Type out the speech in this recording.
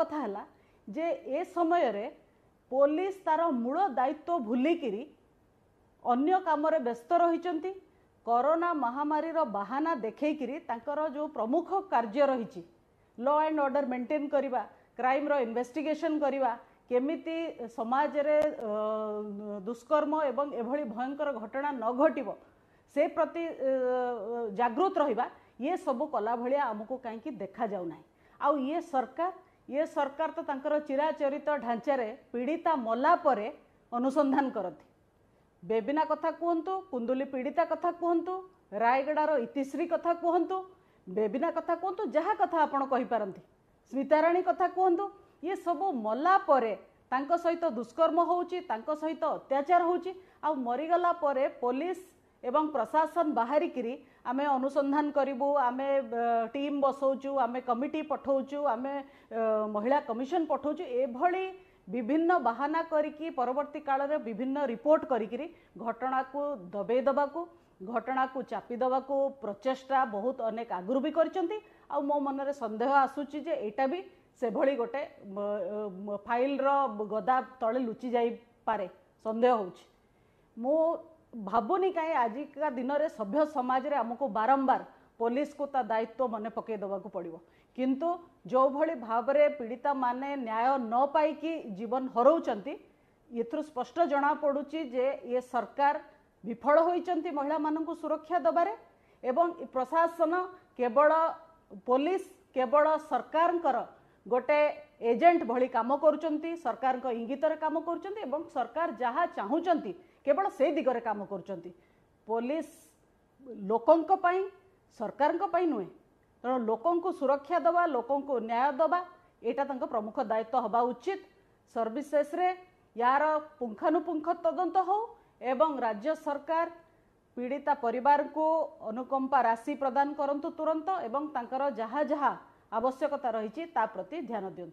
କଥା ହେଲା ଯେ ଏ ସମୟରେ ପୋଲିସ ତାର ମୂଳ ଦାୟିତ୍ୱ ଭୁଲିକିରି ଅନ୍ୟ କାମରେ ବ୍ୟସ୍ତ ରହିଛନ୍ତି କରୋନା ମହାମାରୀର ବାହାନା ଦେଖେଇକିରି ତାଙ୍କର ଯେଉଁ ପ୍ରମୁଖ କାର୍ଯ୍ୟ ରହିଛି ଲ ଆଣ୍ଡ ଅର୍ଡ଼ର ମେଣ୍ଟେନ୍ କରିବା କ୍ରାଇମ୍ର ଇନଭେଷ୍ଟିଗେସନ୍ କରିବା କେମିତି ସମାଜରେ ଦୁଷ୍କର୍ମ ଏବଂ ଏଭଳି ଭୟଙ୍କର ଘଟଣା ନ ଘଟିବ ସେ ପ୍ରତି ଜାଗୃତ ରହିବା ଇଏ ସବୁ କଲା ଭଳିଆ ଆମକୁ କାହିଁକି ଦେଖାଯାଉନାହିଁ ଆଉ ଇଏ ସରକାର ଇଏ ସରକାର ତ ତାଙ୍କର ଚିରାଚରିତ ଢାଞ୍ଚାରେ ପୀଡ଼ିତା ମଲା ପରେ ଅନୁସନ୍ଧାନ କରନ୍ତି ବେବିନା କଥା କୁହନ୍ତୁ କୁନ୍ଦୁଲି ପୀଡ଼ିତା କଥା କୁହନ୍ତୁ ରାୟଗଡ଼ାର ଇତିଶ୍ରୀ କଥା କୁହନ୍ତୁ ବେବିନା କଥା କୁହନ୍ତୁ ଯାହା କଥା ଆପଣ କହିପାରନ୍ତି ସ୍ମିତାରାଣୀ କଥା କୁହନ୍ତୁ ଇଏ ସବୁ ମଲା ପରେ ତାଙ୍କ ସହିତ ଦୁଷ୍କର୍ମ ହେଉଛି ତାଙ୍କ ସହିତ ଅତ୍ୟାଚାର ହେଉଛି ଆଉ ମରିଗଲା ପରେ ପୋଲିସ ଏବଂ ପ୍ରଶାସନ ବାହାରିକିରି ଆମେ ଅନୁସନ୍ଧାନ କରିବୁ ଆମେ ଟିମ୍ ବସଉଛୁ ଆମେ କମିଟି ପଠଉଛୁ ଆମେ ମହିଳା କମିଶନ ପଠଉଛୁ ଏଭଳି ବିଭିନ୍ନ ବାହାନା କରିକି ପରବର୍ତ୍ତୀ କାଳରେ ବିଭିନ୍ନ ରିପୋର୍ଟ କରିକିରି ଘଟଣାକୁ ଦବେଇ ଦେବାକୁ ଘଟଣାକୁ ଚାପି ଦେବାକୁ ପ୍ରଚେଷ୍ଟା ବହୁତ ଅନେକ ଆଗରୁ ବି କରିଛନ୍ତି ଆଉ ମୋ ମନରେ ସନ୍ଦେହ ଆସୁଛି ଯେ ଏଇଟା ବି ସେଭଳି ଗୋଟେ ଫାଇଲର ଗଦା ତଳେ ଲୁଚି ଯାଇପାରେ ସନ୍ଦେହ ହେଉଛି ମୁଁ ଭାବୁନି କାହିଁ ଆଜିକା ଦିନରେ ସଭ୍ୟ ସମାଜରେ ଆମକୁ ବାରମ୍ବାର ପୋଲିସକୁ ତା ଦାୟିତ୍ୱ ମନେ ପକାଇ ଦେବାକୁ ପଡ଼ିବ କିନ୍ତୁ ଯେଉଁଭଳି ଭାବରେ ପୀଡ଼ିତାମାନେ ନ୍ୟାୟ ନ ପାଇକି ଜୀବନ ହରଉଛନ୍ତି ଏଥିରୁ ସ୍ପଷ୍ଟ ଜଣାପଡ଼ୁଛି ଯେ ଏ ସରକାର ବିଫଳ ହୋଇଛନ୍ତି ମହିଳାମାନଙ୍କୁ ସୁରକ୍ଷା ଦେବାରେ ଏବଂ ପ୍ରଶାସନ କେବଳ ପୋଲିସ କେବଳ ସରକାରଙ୍କର ଗୋଟେ ଏଜେଣ୍ଟ ଭଳି କାମ କରୁଛନ୍ତି ସରକାରଙ୍କ ଇଙ୍ଗିତରେ କାମ କରୁଛନ୍ତି ଏବଂ ସରକାର ଯାହା ଚାହୁଁଛନ୍ତି କେବଳ ସେଇ ଦିଗରେ କାମ କରୁଛନ୍ତି ପୋଲିସ ଲୋକଙ୍କ ପାଇଁ ସରକାରଙ୍କ ପାଇଁ ନୁହେଁ ତେଣୁ ଲୋକଙ୍କୁ ସୁରକ୍ଷା ଦେବା ଲୋକଙ୍କୁ ନ୍ୟାୟ ଦେବା ଏଇଟା ତାଙ୍କ ପ୍ରମୁଖ ଦାୟିତ୍ୱ ହେବା ଉଚିତ ସର୍ଭିସେସରେ ୟାର ପୁଙ୍ଖାନୁପୁଙ୍ଖ ତଦନ୍ତ ହେଉ ଏବଂ ରାଜ୍ୟ ସରକାର ପୀଡ଼ିତା ପରିବାରକୁ ଅନୁକମ୍ପା ରାଶି ପ୍ରଦାନ କରନ୍ତୁ ତୁରନ୍ତ ଏବଂ ତାଙ୍କର ଯାହା ଯାହା ଆବଶ୍ୟକତା ରହିଛି ତା ପ୍ରତି ଧ୍ୟାନ ଦିଅନ୍ତୁ